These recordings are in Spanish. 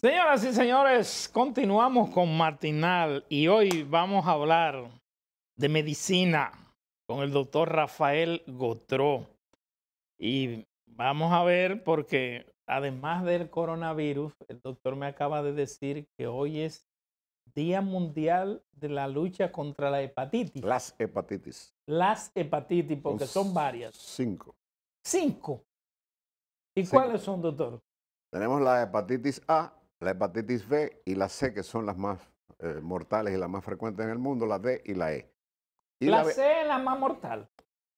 Señoras y señores, continuamos con Martinal y hoy vamos a hablar de medicina con el doctor Rafael Gotró. Y vamos a ver porque además del coronavirus, el doctor me acaba de decir que hoy es Día Mundial de la Lucha contra la Hepatitis. Las hepatitis. Las hepatitis, porque son, varias. Cinco. Cinco. ¿Y cuáles son, doctor? Tenemos la hepatitis A, la hepatitis B y la C, que son las más eh, mortales y las más frecuentes en el mundo, la D y la E. Y la, C es la más mortal.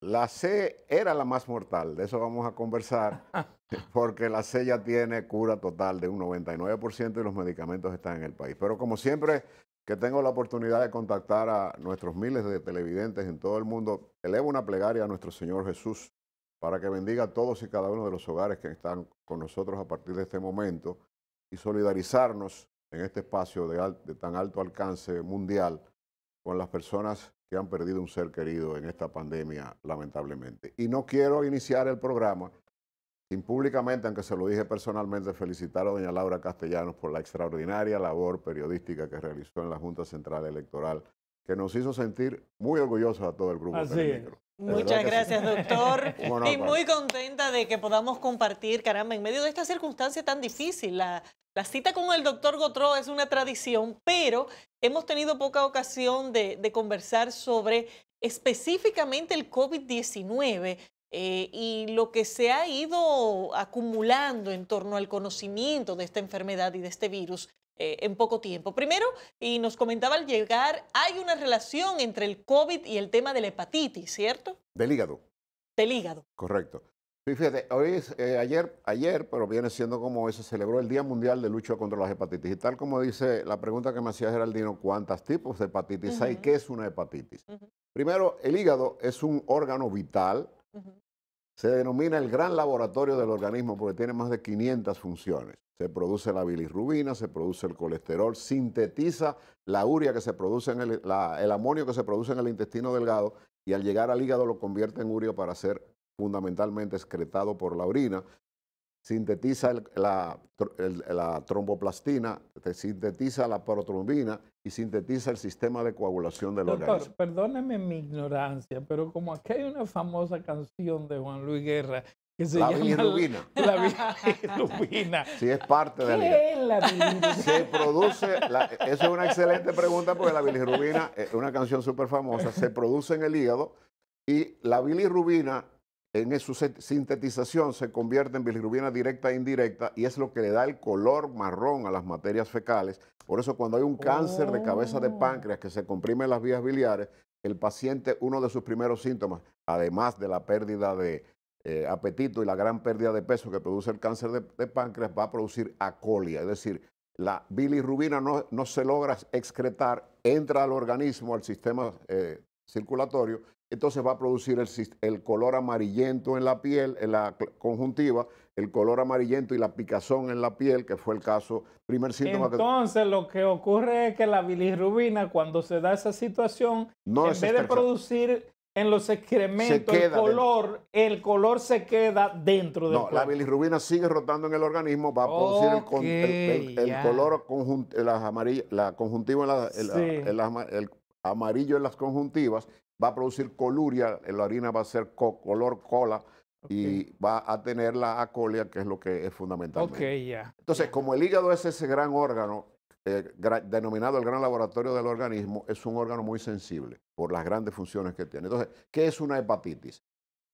La C era la más mortal, de eso vamos a conversar, porque la C ya tiene cura total de un 99% y los medicamentos están en el país. Pero como siempre que tengo la oportunidad de contactar a nuestros miles de televidentes en todo el mundo, elevo una plegaria a nuestro Señor Jesús para que bendiga a todos y cada uno de los hogares que están con nosotros a partir de este momento y solidarizarnos en este espacio de, tan alto alcance mundial con las personas que han perdido un ser querido en esta pandemia, lamentablemente. Y no quiero iniciar el programa sin públicamente, aunque se lo dije personalmente, felicitar a doña Laura Castellanos por la extraordinaria labor periodística que realizó en la Junta Central Electoral que nos hizo sentir muy orgullosos a todo el grupo. Así Muchas gracias, doctor. y muy contenta de que podamos compartir, caramba, en medio de esta circunstancia tan difícil. La, la cita con el doctor Gotró es una tradición, pero hemos tenido poca ocasión de, de conversar sobre específicamente el COVID-19 eh, y lo que se ha ido acumulando en torno al conocimiento de esta enfermedad y de este virus. Eh, en poco tiempo. Primero, y nos comentaba al llegar, hay una relación entre el COVID y el tema de la hepatitis, ¿cierto? Del hígado. Del hígado. Correcto. fíjate, hoy eh, ayer, ayer, pero viene siendo como se celebró el Día Mundial de Lucha contra las Hepatitis. Y tal como dice la pregunta que me hacía Geraldino, ¿cuántos tipos de hepatitis hay? ¿Qué es una hepatitis? Primero, el hígado es un órgano vital se denomina el gran laboratorio del organismo porque tiene más de 500 funciones. Se produce la bilirrubina, se produce el colesterol, sintetiza la urea que se produce en el, el amonio que se produce en el intestino delgado y al llegar al hígado lo convierte en urea para ser fundamentalmente excretado por la orina sintetiza la, tromboplastina, sintetiza la protrombina y sintetiza el sistema de coagulación del Doctor, organismo. Perdóneme mi ignorancia, pero como aquí hay una famosa canción de Juan Luis Guerra que se la llama La bilirrubina. Sí, es parte de la, bilirrubina? Se produce, la, eso es una excelente pregunta porque la bilirrubina es eh, una canción súper famosa, se produce en el hígado y la bilirrubina en su sintetización se convierte en bilirrubina directa e indirecta y es lo que le da el color marrón a las materias fecales. Por eso cuando hay un cáncer de cabeza de oh. páncreas que se comprime en las vías biliares, el paciente, uno de sus primeros síntomas, además de la pérdida de eh, apetito y la gran pérdida de peso que produce el cáncer de, páncreas, va a producir acolia, es decir, la bilirrubina no, se logra excretar, entra al organismo, al sistema eh, circulatorio entonces va a producir el, color amarillento en la piel, en la conjuntiva, el color amarillento y la picazón en la piel, que fue el caso, primer síntoma Entonces, lo que ocurre es que la bilirrubina, cuando se da esa situación, en vez de producir en los excrementos, el color, el color se queda dentro del No, la bilirrubina sigue rotando en el organismo, va a producir el, color la conjuntiva, el, amarillo en las conjuntivas va a producir coluria, eh, la harina va a ser color cola y va a tener la acolia, que es lo que es fundamental. Okay, ya. Entonces, como el hígado es ese gran órgano, eh, denominado el gran laboratorio del organismo, es un órgano muy sensible por las grandes funciones que tiene. Entonces, ¿qué es una hepatitis?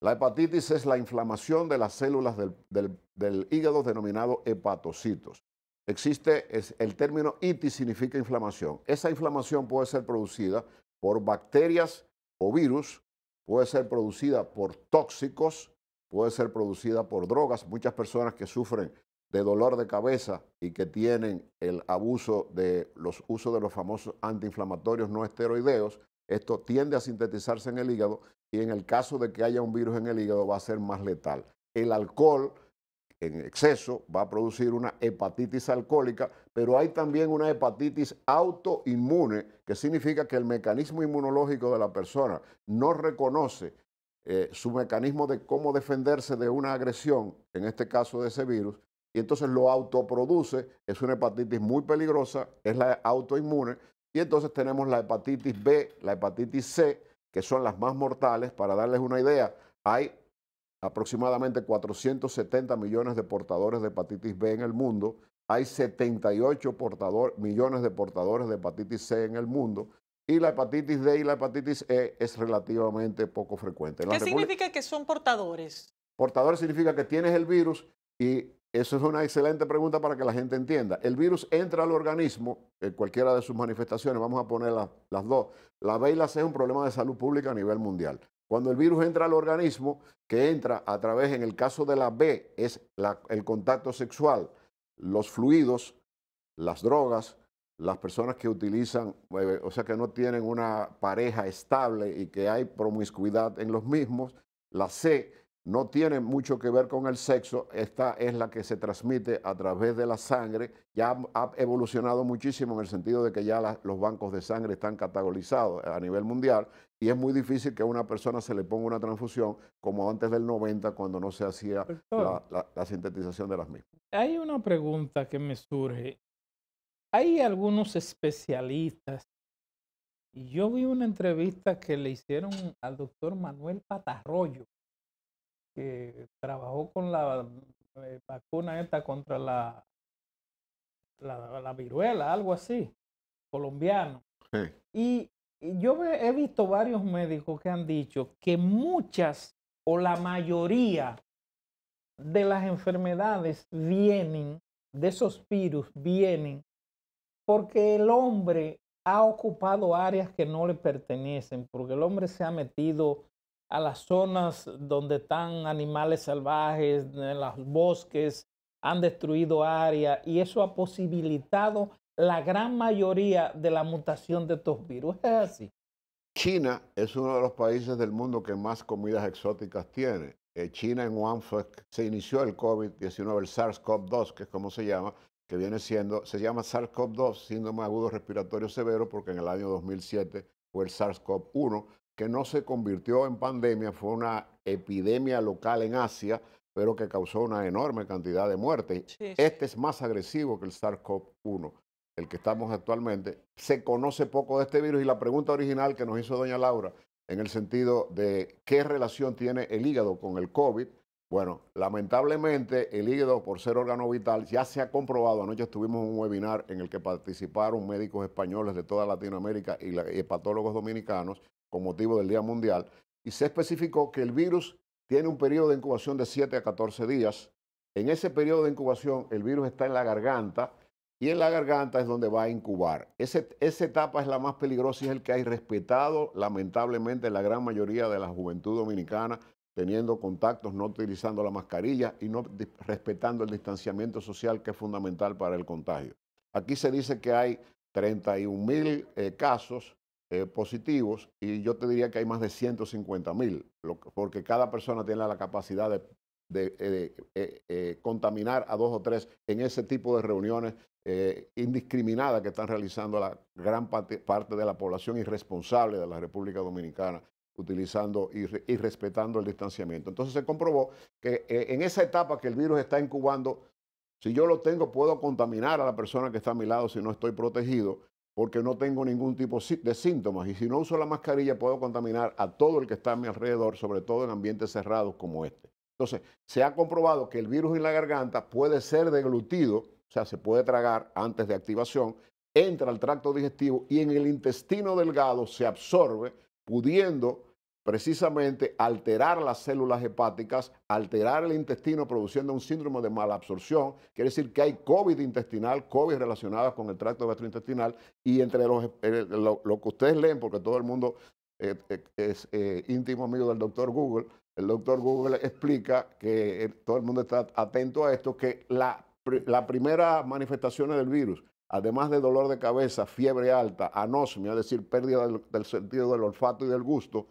La hepatitis es la inflamación de las células del, hígado denominado hepatocitos. Existe, el término itis significa inflamación. Esa inflamación puede ser producida por bacterias o virus, puede ser producida por tóxicos, puede ser producida por drogas. Muchas personas que sufren de dolor de cabeza y que tienen el abuso de los usos de los famosos antiinflamatorios no esteroideos, esto tiende a sintetizarse en el hígado y en el caso de que haya un virus en el hígado va a ser más letal. El alcohol en exceso va a producir una hepatitis alcohólica, pero hay también una hepatitis autoinmune, que significa que el mecanismo inmunológico de la persona no reconoce eh, su mecanismo de cómo defenderse de una agresión, en este caso de ese virus, y entonces lo autoproduce, es una hepatitis muy peligrosa, es la autoinmune, y entonces tenemos la hepatitis B, la hepatitis C, que son las más mortales, para darles una idea, hay aproximadamente 470 millones de portadores de hepatitis B en el mundo, hay 78 millones de portadores de hepatitis C en el mundo, y la hepatitis D y la hepatitis E es relativamente poco frecuente. ¿Qué significa que son portadores? Portadores significa que tienes el virus y eso es una excelente pregunta para que la gente entienda. El virus entra al organismo, en cualquiera de sus manifestaciones, vamos a poner las dos. La B y la C es un problema de salud pública a nivel mundial. Cuando el virus entra al organismo, que entra a través, en el caso de la B, es el contacto sexual, los fluidos, las drogas, las personas que utilizan, eh, o sea, que no tienen una pareja estable y que hay promiscuidad en los mismos. La C no tiene mucho que ver con el sexo, esta es la que se transmite a través de la sangre, ya ha evolucionado muchísimo en el sentido de que ya los bancos de sangre están categorizados a nivel mundial y es muy difícil que a una persona se le ponga una transfusión como antes del 90 cuando no se hacía la, sintetización de las mismas. Hay una pregunta que me surge. Hay algunos especialistas. y Yo vi una entrevista que le hicieron al doctor Manuel Patarroyo, que trabajó con la eh, vacuna esta contra la, la, viruela, algo así, colombiano. Y yo he visto varios médicos que han dicho que muchas o la mayoría de las enfermedades vienen, de esos virus vienen, porque el hombre ha ocupado áreas que no le pertenecen, porque el hombre se ha metido a las zonas donde están animales salvajes, en los bosques, han destruido áreas y eso ha posibilitado la gran mayoría de la mutación de estos virus. Es así. China es uno de los países del mundo que más comidas exóticas tiene. Eh, China en Wuhan se inició el COVID-19, el SARS-CoV-2, que es como se llama, que viene siendo, se llama SARS-CoV-2, síndrome agudo respiratorio severo, porque en el año 2007 fue el SARS-CoV-1, que no se convirtió en pandemia, fue una epidemia local en Asia, pero que causó una enorme cantidad de muertes. Este es más agresivo que el SARS-CoV-1 el que estamos actualmente, se conoce poco de este virus y la pregunta original que nos hizo doña Laura en el sentido de qué relación tiene el hígado con el COVID, bueno, lamentablemente el hígado por ser órgano vital ya se ha comprobado, anoche estuvimos en un webinar en el que participaron médicos españoles de toda Latinoamérica y, patólogos dominicanos con motivo del Día Mundial, y se especificó que el virus tiene un periodo de incubación de 7 a 14 días. En ese periodo de incubación el virus está en la garganta, y en la garganta es donde va a incubar. esa etapa es la más peligrosa y es el que hay respetado lamentablemente la gran mayoría de la juventud dominicana, teniendo contactos, no utilizando la mascarilla y no respetando el distanciamiento social que es fundamental para el contagio. Aquí se dice que hay 31 mil eh, casos eh, positivos y yo te diría que hay más de 150 mil, porque cada persona tiene la capacidad de de eh, eh, eh, contaminar a dos o tres en ese tipo de reuniones indiscriminadas que están realizando la gran parte, de la población irresponsable de la República Dominicana utilizando y, respetando el distanciamiento. Entonces se comprobó que en esa etapa que el virus está incubando, si yo lo tengo, puedo contaminar a la persona que está a mi lado si no estoy protegido, porque no tengo ningún tipo de síntomas. Y si no uso la mascarilla, puedo contaminar a todo el que está a mi alrededor, sobre todo en ambientes cerrados como este. Entonces, se ha comprobado que el virus en la garganta puede ser deglutido, o sea, se puede tragar antes de activación, entra al tracto digestivo y en el intestino delgado se absorbe, pudiendo precisamente alterar las células hepáticas, alterar el intestino produciendo un síndrome de mala absorción, quiere decir que hay COVID intestinal, COVID relacionadas con el tracto gastrointestinal y entre los, eh, lo, que ustedes leen, porque todo el mundo eh, eh, es íntimo amigo del doctor Google, el doctor Google explica que eh, todo el mundo está atento a esto, que la, primera manifestación del virus, además de dolor de cabeza, fiebre alta, anosmia, es decir, pérdida del, del sentido del olfato y del gusto,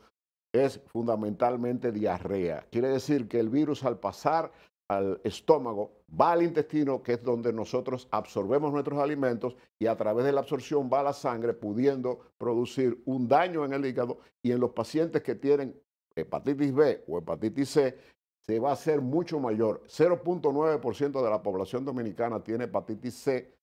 es fundamentalmente diarrea. Quiere decir que el virus al pasar al estómago, va al intestino, que es donde nosotros absorbemos nuestros alimentos y a través de la absorción va a la sangre, pudiendo producir un daño en el hígado y en los pacientes que tienen hepatitis B o hepatitis C, se va a hacer mucho mayor. 0.9% de la población dominicana tiene hepatitis C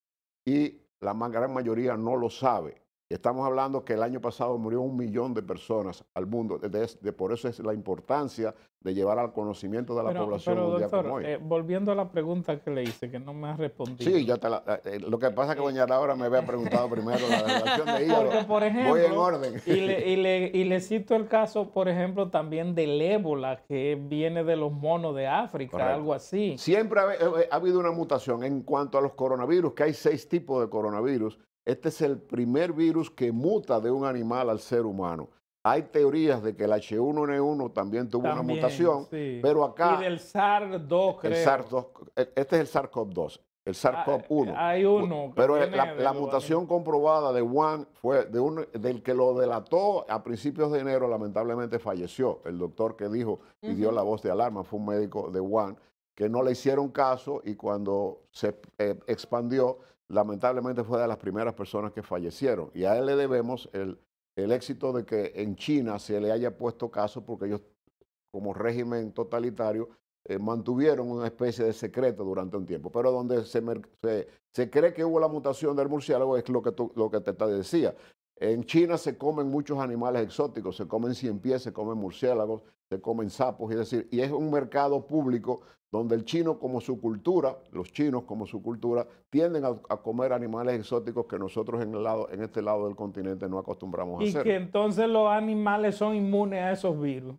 y la gran mayoría no lo sabe. Estamos hablando que el año pasado murió un millón de personas al mundo. De, por eso es la importancia de llevar al conocimiento de la población eh, volviendo a la pregunta que le hice, que no me ha respondido. Sí, eh, eh, lo que pasa es que doña Laura me había preguntado primero la relación de ella. en orden. Y le, cito el caso, por ejemplo, también del ébola, que viene de los monos de África, algo así. Siempre ha, ha habido una mutación en cuanto a los coronavirus, que hay seis tipos de coronavirus este es el primer virus que muta de un animal al ser humano. Hay teorías de que el H1N1 también tuvo una mutación, pero acá... Y del SARS-2, El SARS -2, e, este es el SARS-CoV-2, el ah, SARS-CoV-1. Eh, hay uno. Pero eh, la, mutación comprobada de Juan fue de un, del que lo delató a principios de enero, lamentablemente falleció. El doctor que dijo y dio la voz de alarma fue un médico de Juan, que no le hicieron caso y cuando se eh, expandió lamentablemente fue de las primeras personas que fallecieron. Y a él le debemos el, éxito de que en China se le haya puesto caso porque ellos, como régimen totalitario, eh, mantuvieron una especie de secreto durante un tiempo. Pero donde se, se, cree que hubo la mutación del murciélago es lo que, lo que te, te decía. En China se comen muchos animales exóticos, se comen cien pies, se comen murciélagos, se comen sapos, es decir, y es un mercado público donde el chino como su cultura, los chinos como su cultura, tienden a, comer animales exóticos que nosotros en, el lado, en este lado del continente no acostumbramos a hacer. Y que entonces los animales son inmunes a esos virus.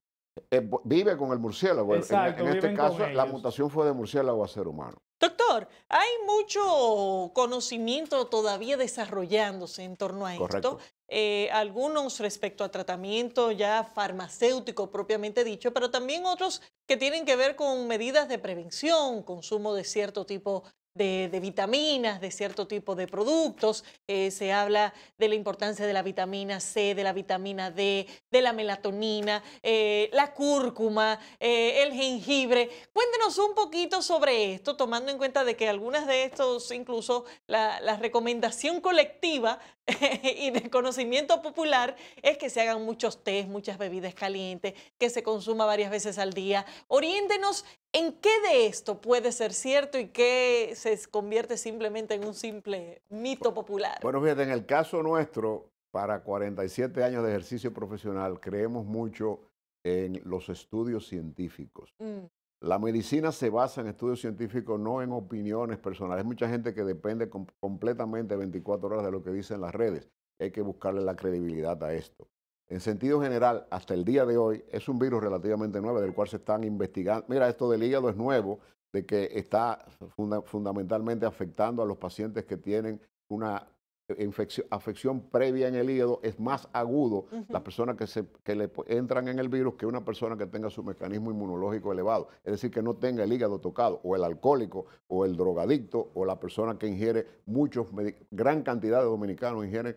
Eh, vive con el murciélago. en, este caso, la mutación fue de murciélago a ser humano. Doctor, hay mucho conocimiento todavía desarrollándose en torno a esto. Eh, algunos respecto a tratamiento ya farmacéutico propiamente dicho, pero también otros que tienen que ver con medidas de prevención, consumo de cierto tipo de, vitaminas, de cierto tipo de productos. Eh, se habla de la importancia de la vitamina C, de la vitamina D, de la melatonina, eh, la cúrcuma, el jengibre. Cuéntenos un poquito sobre esto, tomando en cuenta de que algunas de estos, incluso la recomendación colectiva y el conocimiento popular es que se hagan muchos tés, muchas bebidas calientes, que se consuma varias veces al día. Oriéntenos en qué de esto puede ser cierto y qué se convierte simplemente en un simple mito popular. Bueno, fíjate, en el caso nuestro, para 47 años de ejercicio profesional, creemos mucho en los estudios científicos. Mm. La medicina se basa en estudios científicos, no en opiniones personales. Hay mucha gente que depende completamente 24 horas de lo que dicen las redes. Hay que buscarle la credibilidad a esto. En sentido general, hasta el día de hoy, es un virus relativamente nuevo del cual se están investigando. Mira, esto del hígado es nuevo, de que está fundamentalmente afectando a los pacientes que tienen una afección previa en el hígado es más agudo las personas que, se, que le entran en el virus que una persona que tenga su mecanismo inmunológico elevado. Es decir, que no tenga el hígado tocado, o el alcohólico, o el drogadicto, o la persona que ingiere muchos, gran cantidad de dominicanos ingieren,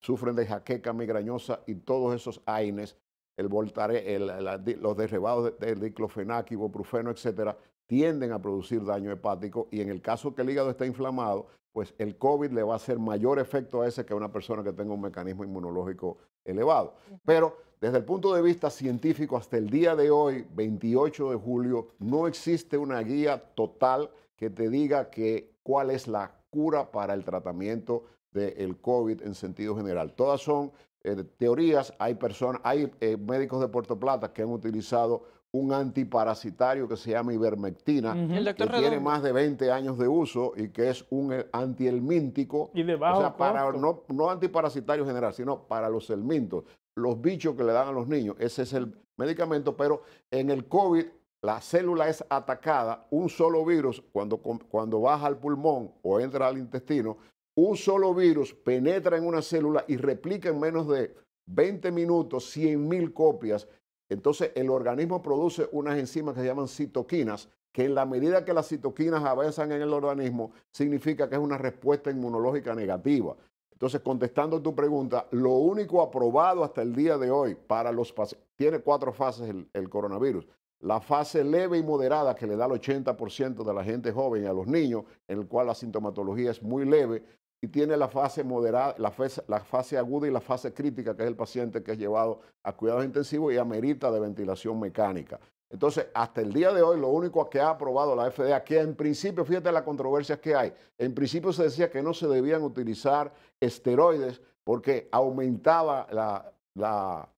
sufren de jaqueca migrañosa y todos esos AINES, el voltare, los derribados del de diclofenac, ibuprofeno, etcétera, tienden a producir daño hepático y en el caso que el hígado está inflamado, pues el COVID le va a hacer mayor efecto a ese que a una persona que tenga un mecanismo inmunológico elevado. Pero desde el punto de vista científico, hasta el día de hoy, 28 de julio, no existe una guía total que te diga que, cuál es la cura para el tratamiento del COVID en sentido general. Todas son eh, teorías, hay personas, hay eh, médicos de Puerto Plata que han utilizado un antiparasitario que se llama ivermectina, que tiene más de 20 años de uso y que es un eh, antihelmíntico. Y de o sea, para, no, antiparasitario general, sino para los helmintos, los bichos que le dan a los niños. Ese es el medicamento, pero en el COVID la célula es atacada, un solo virus, cuando, cuando baja al pulmón o entra al intestino, un solo virus penetra en una célula y replica en menos de 20 minutos 100 mil copias entonces el organismo produce unas enzimas que se llaman citoquinas, que en la medida que las citoquinas avanzan en el organismo, significa que es una respuesta inmunológica negativa. Entonces, contestando tu pregunta, lo único aprobado hasta el día de hoy para los pacientes, tiene cuatro fases el, coronavirus. La fase leve y moderada que le da el 80% de la gente joven y a los niños, en el cual la sintomatología es muy leve, tiene la fase moderada, la fase, la fase, aguda y la fase crítica, que es el paciente que es llevado a cuidados intensivos y amerita de ventilación mecánica. Entonces, hasta el día de hoy, lo único que ha aprobado la FDA, que en principio, fíjate las controversias que hay, en principio se decía que no se debían utilizar esteroides porque aumentaba la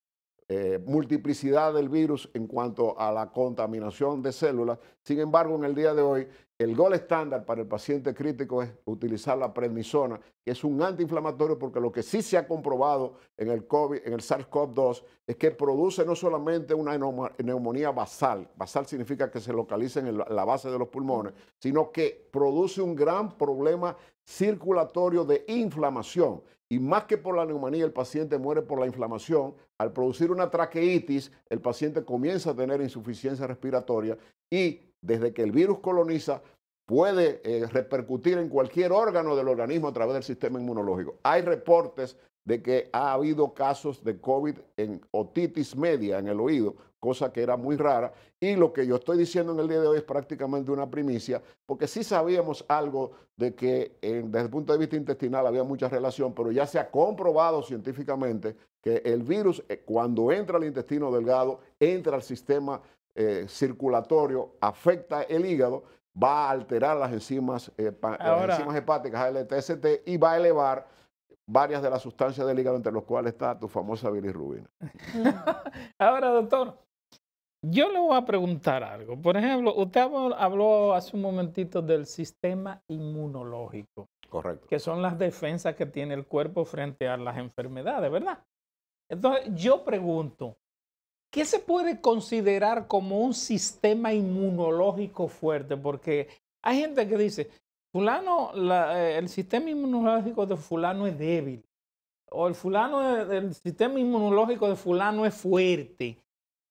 eh, multiplicidad del virus en cuanto a la contaminación de células. Sin embargo, en el día de hoy, el gol estándar para el paciente crítico es utilizar la prednisona, que es un antiinflamatorio porque lo que sí se ha comprobado en el, COVID, en el SARS-CoV-2 es que produce no solamente una neumonía basal, basal significa que se localiza en la base de los pulmones, sino que produce un gran problema circulatorio de inflamación. Y más que por la neumonía, el paciente muere por la inflamación al producir una traqueitis, el paciente comienza a tener insuficiencia respiratoria y desde que el virus coloniza puede eh, repercutir en cualquier órgano del organismo a través del sistema inmunológico. Hay reportes de que ha habido casos de COVID en otitis media en el oído, cosa que era muy rara. Y lo que yo estoy diciendo en el día de hoy es prácticamente una primicia, porque sí sabíamos algo de que desde el punto de vista intestinal había mucha relación, pero ya se ha comprobado científicamente que el virus eh, cuando entra al intestino delgado, entra al sistema eh, circulatorio, afecta el hígado, va a alterar las enzimas, eh, hepáticas, hepáticas y va a elevar varias de las sustancias del hígado, entre las cuales está tu famosa bilirrubina. Ahora, doctor, yo le voy a preguntar algo. Por ejemplo, usted habló hace un momentito del sistema inmunológico. Correcto. Que son las defensas que tiene el cuerpo frente a las enfermedades, ¿verdad? Entonces, yo pregunto, ¿qué se puede considerar como un sistema inmunológico fuerte? Porque hay gente que dice, fulano, eh, el sistema inmunológico de fulano es débil, o el, fulano, eh, el sistema inmunológico de fulano es fuerte.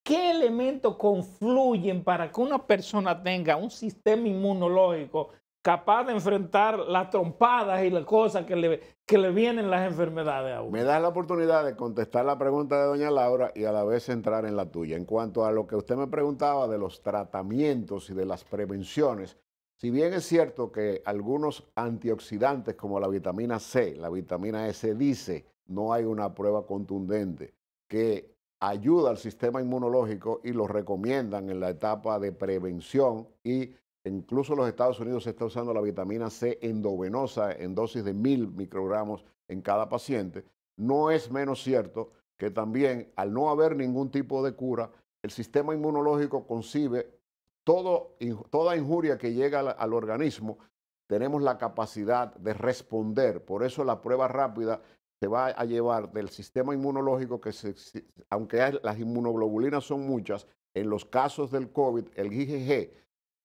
¿Qué elementos confluyen para que una persona tenga un sistema inmunológico capaz de enfrentar las trompadas y las cosas que le, que le vienen las enfermedades a uno. Me da la oportunidad de contestar la pregunta de doña Laura y a la vez entrar en la tuya. En cuanto a lo que usted me preguntaba de los tratamientos y de las prevenciones, si bien es cierto que algunos antioxidantes como la vitamina C, la vitamina S, dice, no hay una prueba contundente que ayuda al sistema inmunológico y lo recomiendan en la etapa de prevención y Incluso en los Estados Unidos se está usando la vitamina C endovenosa en dosis de mil microgramos en cada paciente. No es menos cierto que también al no haber ningún tipo de cura, el sistema inmunológico concibe toda injuria que llega al, organismo, tenemos la capacidad de responder. Por eso la prueba rápida se va a llevar del sistema inmunológico, que aunque las inmunoglobulinas son muchas, en los casos del COVID, el IgG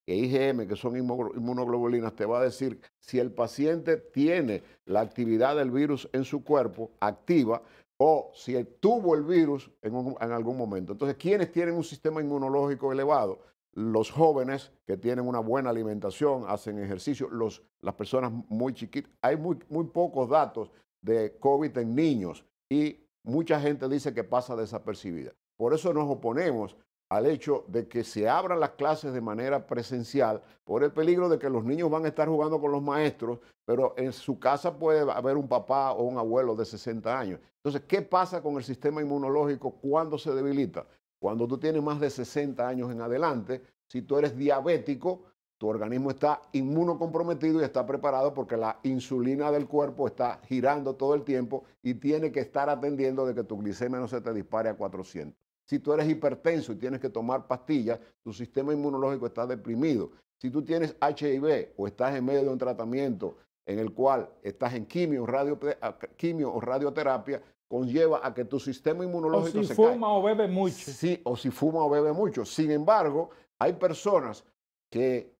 que IgM, que son inmunoglobulinas, te va a decir si el paciente tiene la actividad del virus en su cuerpo activa o si tuvo el virus en, algún momento. Entonces, ¿quiénes tienen un sistema inmunológico elevado? Los jóvenes que tienen una buena alimentación, hacen ejercicio, los, las personas muy chiquitas. Hay muy, muy pocos datos de COVID en niños y mucha gente dice que pasa desapercibida. Por eso nos oponemos al hecho de que se abran las clases de manera presencial por el peligro de que los niños van a estar jugando con los maestros, pero en su casa puede haber un papá o un abuelo de 60 años. Entonces, ¿qué pasa con el sistema inmunológico cuando se debilita? Cuando tú tienes más de 60 años en adelante, si tú eres diabético, tu organismo está inmunocomprometido y está preparado porque la insulina del cuerpo está girando todo el tiempo y tiene que estar atendiendo de que tu glicemia no se te dispare a 400. Si tú eres hipertenso y tienes que tomar pastillas, tu sistema inmunológico está deprimido. Si tú tienes HIV o estás en medio de un tratamiento en el cual estás en quimio, eh, o radioterapia, conlleva a que tu sistema inmunológico o si fuma o bebe mucho. Sí, o si fuma o bebe mucho. Sin embargo, hay personas que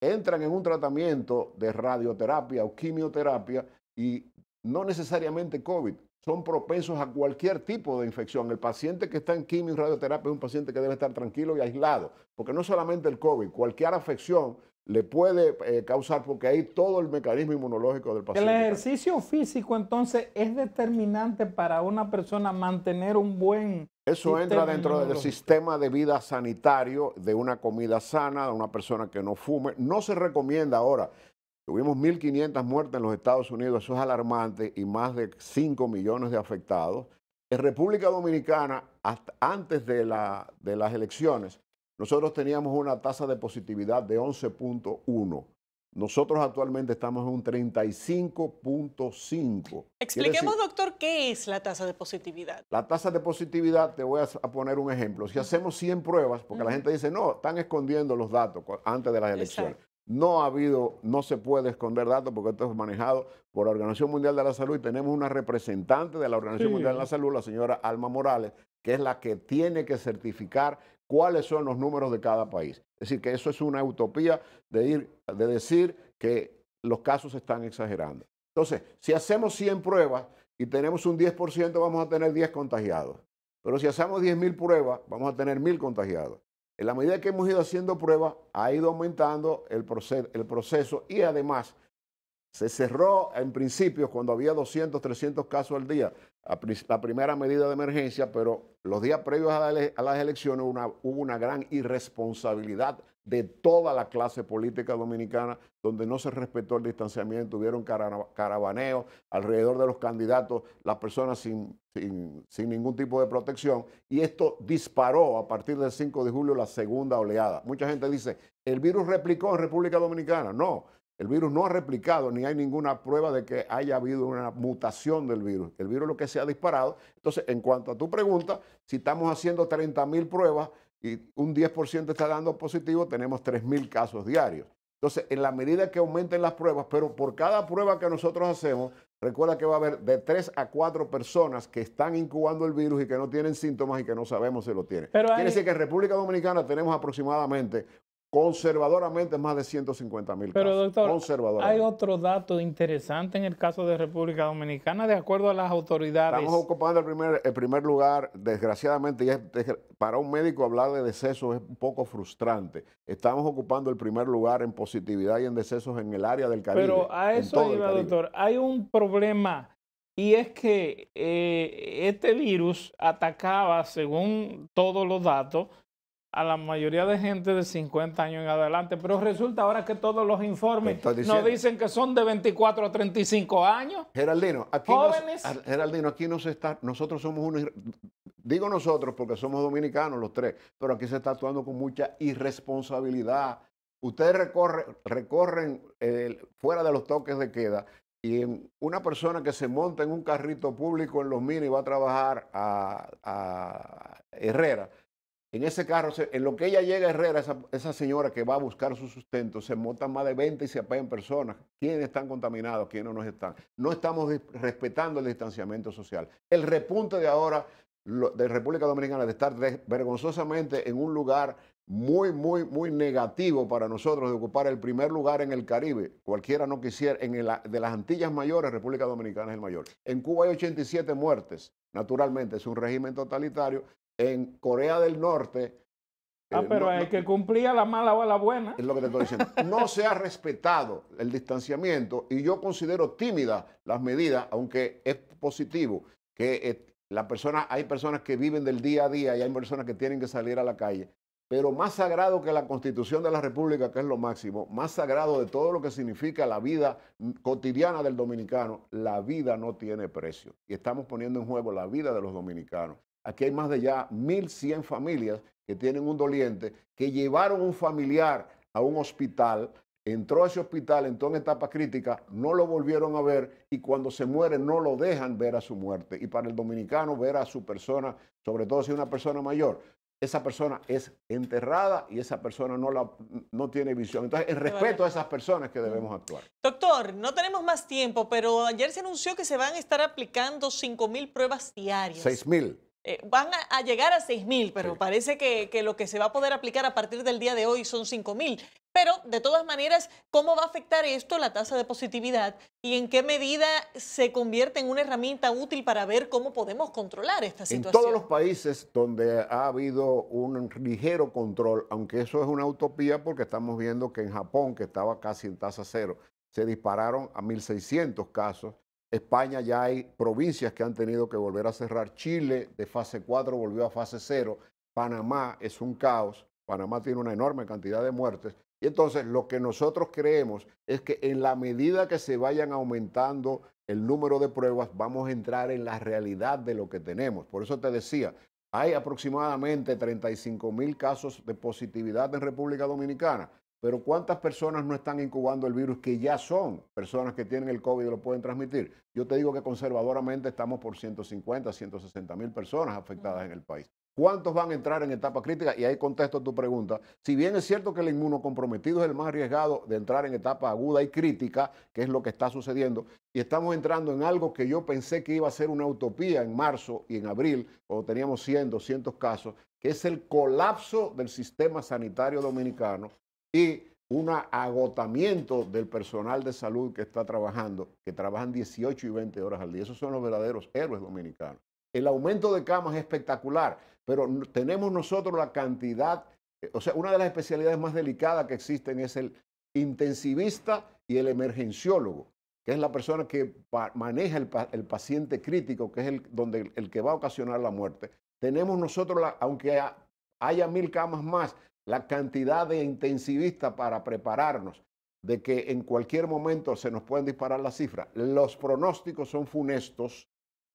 entran en un tratamiento de radioterapia o quimioterapia y no necesariamente COVID, son propensos a cualquier tipo de infección. El paciente que está en quimio y radioterapia es un paciente que debe estar tranquilo y aislado, porque no solamente el COVID, cualquier afección le puede eh, causar, porque hay todo el mecanismo inmunológico del paciente. El ejercicio físico entonces es determinante para una persona mantener un buen... Eso entra dentro del sistema de vida sanitario, de una comida sana, de una persona que no fume. No se recomienda ahora Tuvimos 1.500 muertes en los Estados Unidos, eso es alarmante, y más de 5 millones de afectados. En República Dominicana, antes de, las elecciones, nosotros teníamos una tasa de positividad de 11.1. Nosotros actualmente estamos en un 35.5. Expliquemos, doctor, qué es la tasa de positividad. La tasa de positividad, te voy a poner un ejemplo. Si hacemos 100 pruebas, porque la gente dice, no, están escondiendo los datos antes de las elecciones. No ha habido, no se puede esconder datos porque esto es manejado por la Organización Mundial de la Salud y tenemos una representante de la Organización Mundial de la Salud, la señora Alma Morales, que es la que tiene que certificar cuáles son los números de cada país. Es decir, que eso es una utopía de, de decir que los casos están exagerando. Entonces, si hacemos 100 pruebas y tenemos un 10%, vamos a tener 10 contagiados. Pero si hacemos 10.000 pruebas, vamos a tener 1.000 contagiados. En la medida que hemos ido haciendo pruebas, ha ido aumentando el, proceso, y además se cerró en principio cuando había 200, 300 casos al día, la primera medida de emergencia, pero los días previos a las elecciones hubo una gran irresponsabilidad de toda la clase política dominicana, donde no se respetó el distanciamiento, hubieron caravaneos alrededor de los candidatos, las personas sin, sin, ningún tipo de protección, y esto disparó a partir del 5 de julio la segunda oleada. Mucha gente dice, el virus replicó en República Dominicana. No, el virus no ha replicado, ni hay ninguna prueba de que haya habido una mutación del virus. El virus es lo que se ha disparado. Entonces, en cuanto a tu pregunta, si estamos haciendo 30 mil pruebas, y un 10% está dando positivo, tenemos 3.000 casos diarios. Entonces, en la medida que aumenten las pruebas, pero por cada prueba que nosotros hacemos, recuerda que va a haber de 3 a 4 personas que están incubando el virus y que no tienen síntomas y que no sabemos si lo tienen. Pero Quiere decir que en República Dominicana tenemos aproximadamente Conservadoramente más de 150 mil Pero doctor, hay otro dato interesante en el caso de República Dominicana, de acuerdo a las autoridades. Estamos ocupando el primer, lugar, desgraciadamente, y para un médico hablar de decesos es un poco frustrante. Estamos ocupando el primer lugar en positividad y en decesos en el área del Caribe. Pero a eso iba, doctor, hay un problema y es que eh, este virus atacaba, según todos los datos, a la mayoría de gente de 50 años en adelante, pero resulta ahora que todos los informes nos dicen que son de 24 a 35 años. Geraldino, aquí, Geraldino, aquí no se está, nosotros somos unos, digo nosotros porque somos dominicanos los tres, pero aquí se está actuando con mucha irresponsabilidad. Ustedes recorren fuera de los toques de queda y una persona que se monta en un carrito público en los y va a trabajar a Herrera en ese carro, en lo que ella llega a Herrera, esa, señora que va a buscar su sustento, se montan más de 20 y se apagan personas. ¿Quiénes están contaminados? ¿Quiénes no están? No estamos respetando el distanciamiento social. El repunte de ahora de República Dominicana de estar vergonzosamente en un lugar muy, muy, muy negativo para nosotros de ocupar el primer lugar en el Caribe. Cualquiera no quisiera. En el, de las Antillas mayores, República Dominicana es el mayor. En Cuba hay 87 muertes. Naturalmente, es un régimen totalitario en Corea del Norte. Eh, ah, pero no, que cumplía la mala o la buena. Es lo que te estoy diciendo. No se ha respetado el distanciamiento y yo considero tímidas las medidas, aunque es positivo que eh, las personas hay personas que viven del día a día y hay personas que tienen que salir a la calle. Pero más sagrado que la constitución de la República, que es lo máximo, más sagrado de todo lo que significa la vida cotidiana del dominicano, la vida no tiene precio. Y estamos poniendo en juego la vida de los dominicanos. Aquí hay más de ya 1.100 familias que tienen un doliente, que llevaron un familiar a un hospital, entró a ese hospital, entró en etapa crítica, no lo volvieron a ver y cuando se muere no lo dejan ver a su muerte. Y para el dominicano ver a su persona, sobre todo si es una persona mayor, esa persona es enterrada y esa persona no, la, tiene visión. Entonces, el respeto a esas personas que debemos actuar. Doctor, no tenemos más tiempo, pero ayer se anunció que se van a estar aplicando 5.000 pruebas diarias. 6.000. Eh, van a, llegar a 6.000, pero parece que, que, lo que se va a poder aplicar a partir del día de hoy son 5.000. Pero, de todas maneras, ¿cómo va a afectar esto la tasa de positividad y en qué medida se convierte en una herramienta útil para ver cómo podemos controlar esta situación? En todos los países donde ha habido un ligero control, aunque eso es una utopía porque estamos viendo que en Japón, que estaba casi en tasa cero, se dispararon a 1.600 casos España ya hay provincias que han tenido que volver a cerrar. Chile de fase 4 volvió a fase 0. Panamá es un caos. Panamá tiene una enorme cantidad de muertes. Y entonces lo que nosotros creemos es que en la medida que se vayan aumentando el número de pruebas, vamos a entrar en la realidad de lo que tenemos. Por eso te decía, hay aproximadamente 35 mil casos de positividad en República Dominicana. Pero ¿cuántas personas no están incubando el virus que ya son personas que tienen el COVID y lo pueden transmitir? Yo te digo que conservadoramente estamos por 150, 160 mil personas afectadas en el país. ¿Cuántos van a entrar en etapa crítica? Y ahí contesto tu pregunta. Si bien es cierto que el inmunocomprometido es el más arriesgado de entrar en etapa aguda y crítica, que es lo que está sucediendo, y estamos entrando en algo que yo pensé que iba a ser una utopía en marzo y en abril, cuando teníamos 100, 200 casos, que es el colapso del sistema sanitario dominicano y un agotamiento del personal de salud que está trabajando, que trabajan 18 y 20 horas al día. Esos son los verdaderos héroes dominicanos. El aumento de camas es espectacular, pero tenemos nosotros la cantidad, eh, o sea, una de las especialidades más delicadas que existen es el intensivista y el emergenciólogo, que es la persona que maneja el, paciente crítico, que es el, donde el, que va a ocasionar la muerte. Tenemos nosotros, aunque haya mil camas más, la cantidad de intensivistas para prepararnos de que en cualquier momento se nos pueden disparar las cifras. Los pronósticos son funestos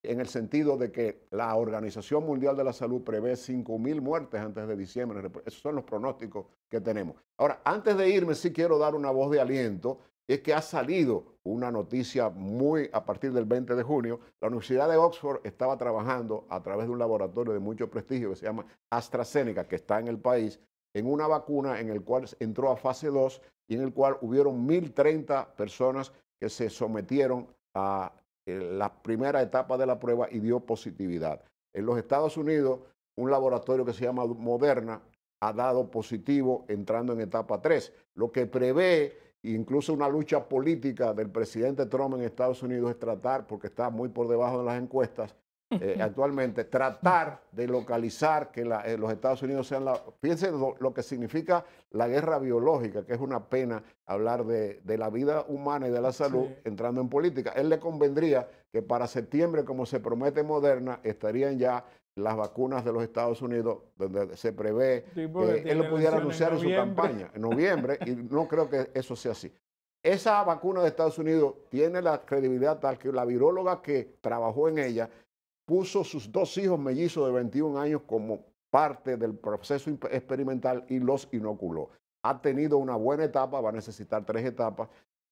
en el sentido de que la Organización Mundial de la Salud prevé 5.000 muertes antes de diciembre. Esos son los pronósticos que tenemos. Ahora, antes de irme, sí quiero dar una voz de aliento. Es que ha salido una noticia muy a partir del 20 de junio. La Universidad de Oxford estaba trabajando a través de un laboratorio de mucho prestigio que se llama AstraZeneca, que está en el país, en una vacuna en el cual entró a fase 2 y en el cual hubieron 1.030 personas que se sometieron a eh, la primera etapa de la prueba y dio positividad. En los Estados Unidos, un laboratorio que se llama Moderna ha dado positivo entrando en etapa 3, lo que prevé incluso una lucha política del presidente Trump en Estados Unidos es tratar, porque está muy por debajo de las encuestas, eh, actualmente, tratar de localizar que eh, los Estados Unidos sean la... Piensen lo, que significa la guerra biológica, que es una pena hablar de, la vida humana y de la salud entrando en política. Él le convendría que para septiembre, como se promete Moderna, estarían ya las vacunas de los Estados Unidos, donde se prevé que él lo pudiera anunciar en su campaña en noviembre, y no creo que eso sea así esa vacuna de Estados Unidos tiene la credibilidad tal que la viróloga que trabajó en ella puso sus dos hijos mellizos de 21 años como parte del proceso experimental y los inoculó. Ha tenido una buena etapa, va a necesitar tres etapas.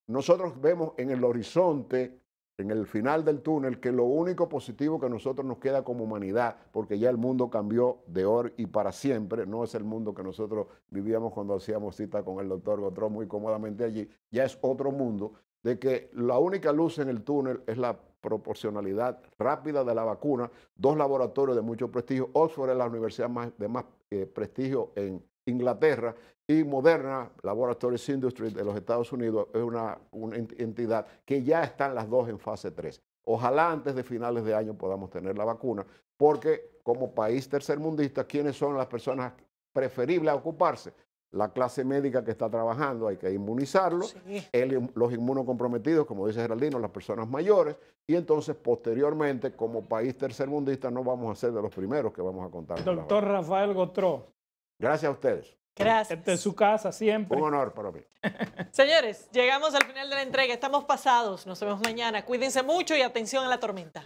Nosotros vemos en el horizonte, en el final del túnel, que lo único positivo que nosotros nos queda como humanidad, porque ya el mundo cambió de hoy y para siempre, no es el mundo que nosotros vivíamos cuando hacíamos cita con el doctor Gotró muy cómodamente allí, ya es otro mundo, de que la única luz en el túnel es la proporcionalidad rápida de la vacuna, dos laboratorios de mucho prestigio, Oxford es la universidad más, de más eh, prestigio en Inglaterra y Moderna, Laboratories Industry de los Estados Unidos, es una, una entidad que ya están las dos en fase 3. Ojalá antes de finales de año podamos tener la vacuna, porque como país tercermundista, ¿quiénes son las personas preferibles a ocuparse? la clase médica que está trabajando, hay que inmunizarlo, los inmunocomprometidos, como dice Geraldino, las personas mayores, y entonces posteriormente, como país tercermundista, no vamos a ser de los primeros que vamos a contar. Doctor Rafael Gotró. Gracias a ustedes. Gracias. En este su casa siempre. Un honor para mí. Señores, llegamos al final de la entrega. Estamos pasados. Nos vemos mañana. Cuídense mucho y atención a la tormenta.